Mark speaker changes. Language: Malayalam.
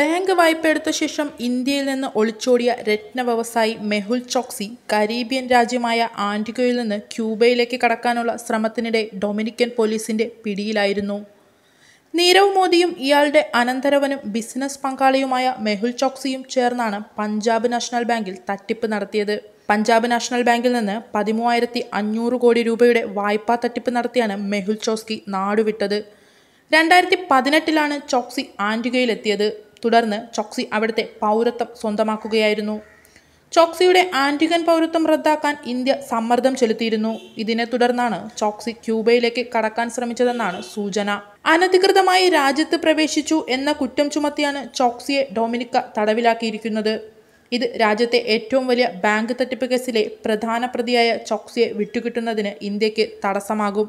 Speaker 1: ബാങ്ക് എടുത്ത ശേഷം ഇന്ത്യയിൽ നിന്ന് ഒളിച്ചോടിയ രത്ന വ്യവസായി മെഹുൽ ചോക്സി കരീബിയൻ രാജ്യമായ ആന്റിഗോയിൽ നിന്ന് ക്യൂബയിലേക്ക് കടക്കാനുള്ള ശ്രമത്തിനിടെ ഡൊമിനിക്കൻ പോലീസിന്റെ പിടിയിലായിരുന്നു നീരവ് മോദിയും ഇയാളുടെ അനന്തരവനും ബിസിനസ് പങ്കാളിയുമായ മെഹുൽ ചോക്സിയും ചേർന്നാണ് പഞ്ചാബ് നാഷണൽ ബാങ്കിൽ തട്ടിപ്പ് നടത്തിയത് പഞ്ചാബ് നാഷണൽ ബാങ്കിൽ നിന്ന് പതിമൂവായിരത്തി അഞ്ഞൂറ് കോടി രൂപയുടെ വായ്പാ തട്ടിപ്പ് നടത്തിയാണ് മെഹുൽ ചോക്സി നാടുവിട്ടത് രണ്ടായിരത്തി പതിനെട്ടിലാണ് ചോക്സി ആന്റിഗോയിലെത്തിയത് തുടർന്ന് ചോക്സി അവിടുത്തെ പൗരത്വം സ്വന്തമാക്കുകയായിരുന്നു ചോക്സിയുടെ ആന്റിഗൻ പൗരത്വം റദ്ദാക്കാൻ ഇന്ത്യ സമ്മർദ്ദം ചെലുത്തിയിരുന്നു ഇതിനെ തുടർന്നാണ് ചോക്സി ക്യൂബയിലേക്ക് കടക്കാൻ ശ്രമിച്ചതെന്നാണ് സൂചന അനധികൃതമായി രാജ്യത്ത് പ്രവേശിച്ചു എന്ന കുറ്റം ചുമത്തിയാണ് ചോക്സിയെ ഡൊമിനിക്ക തടവിലാക്കിയിരിക്കുന്നത് ഇത് രാജ്യത്തെ ഏറ്റവും വലിയ ബാങ്ക് തട്ടിപ്പ് കേസിലെ പ്രധാന പ്രതിയായ ചോക്സിയെ വിട്ടുകിട്ടുന്നതിന് ഇന്ത്യക്ക് തടസ്സമാകും